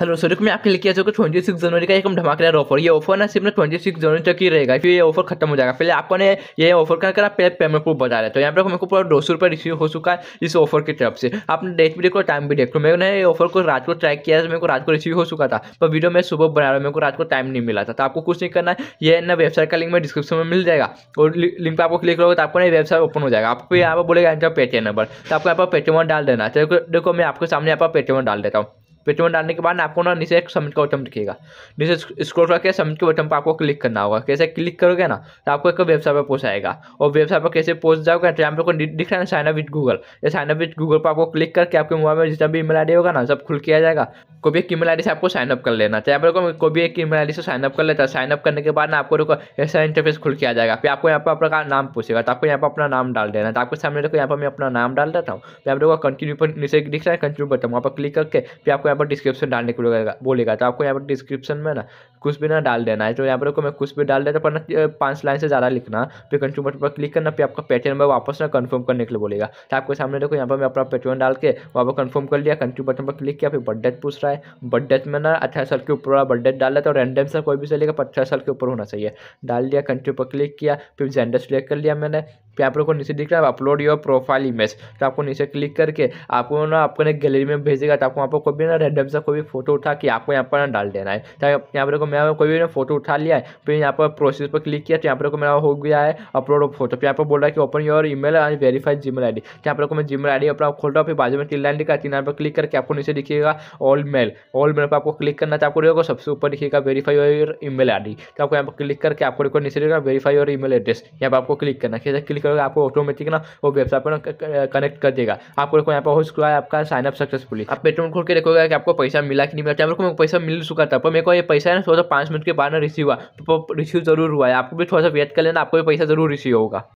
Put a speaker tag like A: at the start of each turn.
A: hello दोस्तों मैं आपके लिए किया चुका ट्वेंटी सिक्स जनवरी का एकदम धमाकेदार ऑफर ये ऑफर ना सिर्फ ना ट्वेंटी सिक्स जनवरी तक ही रहेगा फिर ये ऑफर खत्म हो जाएगा पहले आपको ने ये ऑफर का आप पेमेंट प्रूफ बता रहे तो यहाँ पर मेरे को पूरा दो सौ रुपये रिसीव हो चुका है इस ऑफर की तरफ से आपने डेट भी देखो टाइम भी देखो मैंने ये ऑफर को रात को ट्रैक किया मेरे को रात को रिसीव हो चुका था पर वीडियो मैं सुबह बना रहा हूँ मेरे को रात को टाइम नहीं मिला था तो आपको कुछ नहीं करना है ये ना वेबसाइट का लिंक में डिस्क्रिप्शन में मिल जाएगा और लिंक पर आपको क्लिक करोगे तो आपको ना वेबसाइट ओपन हो जाएगा आपको यहाँ पर बोलेगा एंटर पेटीएम नंबर तो आपको यहाँ पर पेटीएम डाल देना तो देखो मैं आपके सामने यहाँ पर पेटीएम डाल देता हूँ पेज में डालने के बाद आपको ना नीचे एक सबमिट का बटन दिखेगा नीचे स्क्रोल करके सबमिट के बटन पर आपको क्लिक करना होगा कैसे क्लिक करोगे ना तो आपको एक वेबसाइट पर आएगा और वेबसाइट पर कैसे पोस्ट जाओगे तो यहाँ पर दिख रहा है साइन अप विथ गूगल या साइन अप विथ गूगल पर आपको क्लिक करके आपके मोबाइल में जितना भी ईमेल आई होगा ना सब खुल किया जाएगा कोई भी एक ईमेल आई से आपको साइन अप कर लेना तो यहाँ पर कोई भी एक ईमेल आई से साइन अप कर लेता है साइन अप करने के बाद ना आपको देखो ऐसा इंटरफेस खुल किया जाएगा फिर आपको यहाँ पर अपना नाम पूछेगा तो आपको यहाँ पर अपना नाम डाल देना तो आपके सामने देखो यहाँ पर मैं अपना नाम डाल देता हूँ फिर आप देखो कंटिन्यू पर नीचे दिख रहा है कंटिन्यू बटन वहाँ पर क्लिक करके फिर आपको यहाँ पर डिस्क्रिप्शन डालने को बोलेगा तो आपको यहाँ पर डिस्क्रिप्शन में ना कुछ भी ना डाल देना है तो यहाँ पर मैं कुछ भी डाल देता पर ना पाँच लाइन से ज़्यादा लिखना फिर कंज्यूमर पर क्लिक करना फिर आपका पेटीएम नंबर वापस ना कन्फर्म करने के लिए बोलेगा तो आपके सामने देखो यहाँ पर मैं अपना पेटीएम डाल के वहाँ पर कन्फर्म कर लिया कंज्यूम बटन पर क्लिक किया फिर बर्थडे पूछ रहा है बर्थडे में ना अठारह साल के ऊपर वाला बर्थडे डाल देता और रैंडम से कोई भी चलेगा पर अठारह साल के ऊपर होना चाहिए डाल दिया कंट्री पर क्लिक किया फिर जेंडर सेलेक्ट कर लिया मैंने फिर आप लोग को नीचे दिख रहा है अपलोड योर प्रोफाइल इमेज तो आपको नीचे क्लिक करके आपको ना आपको गैलरी में भेजेगा तो आपको वहाँ पर कोई भी ना एडब से कोई भी फोटो उठा के आपको यहाँ पर डाल देना है चाहे यहाँ पर मैं कोई भी फोटो उठा लिया है फिर यहाँ पर प्रोसेस पर क्लिक किया तो यहाँ पर मेरा हो गया है अपलोड ऑफ फोटो यहाँ पर बोल रहा है कि open your email and verify Gmail I D यहाँ पर मैं जीमेल आई डी अपना खोल रहा हूँ फिर बाजू में तीन लाइन लिखा तीन पर क्लिक करके आपको नीचे दिखेगा ऑल मेल ऑल मेल पर आपको क्लिक करना है तो आपको सबसे ऊपर दिखेगा verify your email I D तो आपको यहाँ पर क्लिक करके आपको देखो नीचे देगा verify your email address यहाँ पर आपको क्लिक करना कैसे क्लिक करोगे आपको ऑटोमेटिक ना वो वेबसाइट पर कनेक्ट कर देगा आपको देखो यहाँ पर हो चुका है आपका साइनअप सक्सेसफुली आप पेट्रोल खोल के देखोगे कि आपको पैसा मिला कि नहीं मिला मेरे को मेरे पैसा मिल चुका था पर मेरे को ये पैसा है ना थोड़ा सा पाँच मिनट के बाद ना रिसीव हुआ तो रिसीव तो, ज़रूर हुआ है आपको भी थोड़ा सा वेट कर लेना आपको भी पैसा ज़रूर रिसीव होगा